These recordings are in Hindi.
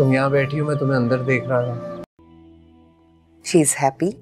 तुम यहाँ बैठी हो मैं तुम्हें अंदर देख रहा था शी इज हैप्पी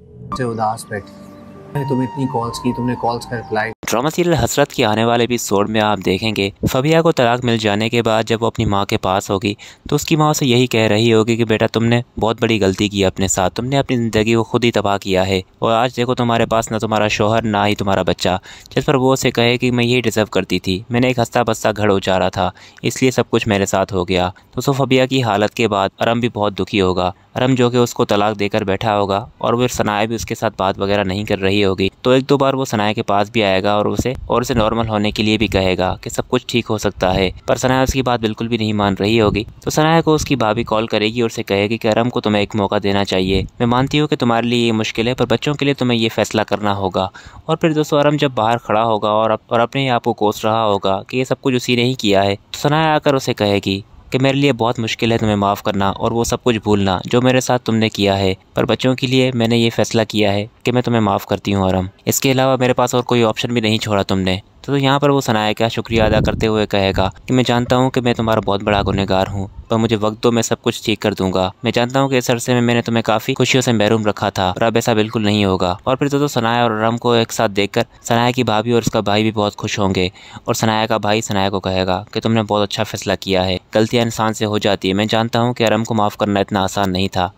उदास बैठी ड्रामा सीरियल हसरत के आने वाले एपिसोड में आप देखेंगे फबिया को तलाक मिल जाने के बाद जब वो अपनी माँ के पास होगी तो उसकी माँ उसे यही कह रही होगी कि बेटा तुमने बहुत बड़ी गलती की अपने साथ तुमने अपनी ज़िंदगी को खुद ही तबाह किया है और आज देखो तुम्हारे पास ना तुम्हारा शोहर ना ही तुम्हारा बच्चा जिस पर वो उसे कहे कि मैं यही डिज़र्व करती थी मैंने एक हंसता बस्ता घर उचारा था इसलिए सब कुछ मेरे साथ हो गया तो सो फबिया की हालत के बाद अरम भी बहुत दुखी होगा अरम जो कि उसको तलाक देकर बैठा होगा और फिर सनाया भी उसके साथ बात वगैरह नहीं कर रही होगी तो एक दो बार वो सनाया के पास भी आएगा और उसे और उसे नॉर्मल होने के लिए भी कहेगा कि सब कुछ ठीक हो सकता है पर सनाया उसकी बात बिल्कुल भी नहीं मान रही होगी तो सनाया को उसकी भाभी कॉल करेगी और उसे कहेगी कि अरम को तुम्हें एक मौका देना चाहिए मैं मानती हूँ कि तुम्हारे लिए ये मुश्किल है पर बच्चों के लिए तुम्हें ये फैसला करना होगा और फिर दोस्तों अरम जब बाहर खड़ा होगा और अपने आप को कोस रहा होगा कि ये सब कुछ उसी ने ही किया है तो सनाया आकर उसे कहेगी कि मेरे लिए बहुत मुश्किल है तुम्हें माफ़ करना और वो सब कुछ भूलना जो मेरे साथ तुमने किया है पर बच्चों के लिए मैंने ये फैसला किया है कि मैं तुम्हें माफ़ करती हूँ आरम इसके अलावा मेरे पास और कोई ऑप्शन भी नहीं छोड़ा तुमने तो, यहाँ पर वो सनाया का शुक्रिया अदा करते हुए कहेगा कि मैं जानता हूँ कि मैं तुम्हारा बहुत बड़ा गुनहगार हूँ पर मुझे वक्त दो मैं सब कुछ ठीक कर दूंगा मैं जानता हूँ कि इस अरसे में मैंने तुम्हें काफी खुशियों से महरूम रखा था और अब ऐसा बिल्कुल नहीं होगा और फिर दोस्तों तो सनाया और राम को एक साथ देखकर सनाया की भाभी और उसका भाई भी बहुत खुश होंगे और सनाया का भाई सनाया को कहेगा कि तुमने बहुत अच्छा फैसला किया है गलतियाँ इंसान से हो जाती है मैं जानता हूँ कि अरम को माफ़ करना इतना आसान नहीं था